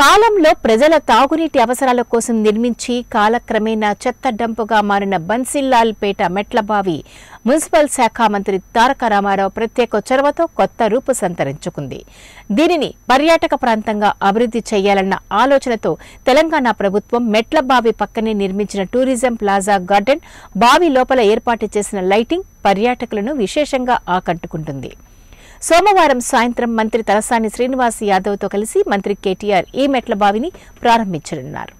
కాలంలో ప్రజల తాగునీటి అవసరాల కోసం నిర్మించి కాలక్రమేణా చెత్త డంపుగా మారిన పేట మెట్లబావి మున్సిపల్ శాఖ మంత్రి తారక రామారావు ప్రత్యేక చొరవతో కొత్త రూపు సంతరించుకుంది దీనిని పర్యాటక ప్రాంతంగా అభివృద్ధి చేయాలన్న ఆలోచనతో తెలంగాణ ప్రభుత్వం మెట్లబావి పక్కనే నిర్మించిన టూరిజం ప్లాజా గార్డెన్ బావి లోపల ఏర్పాటు చేసిన లైటింగ్ పర్యాటకులను విశేషంగా ఆకట్టుకుంటుంది సోమవారం సాయంత్రం మంత్రి తలసాని శ్రీనివాస్ యాదవ్తో కలిసి మంత్రి కేటీఆర్ ఈ మెట్ల బావిని ప్రారంభించనున్నారు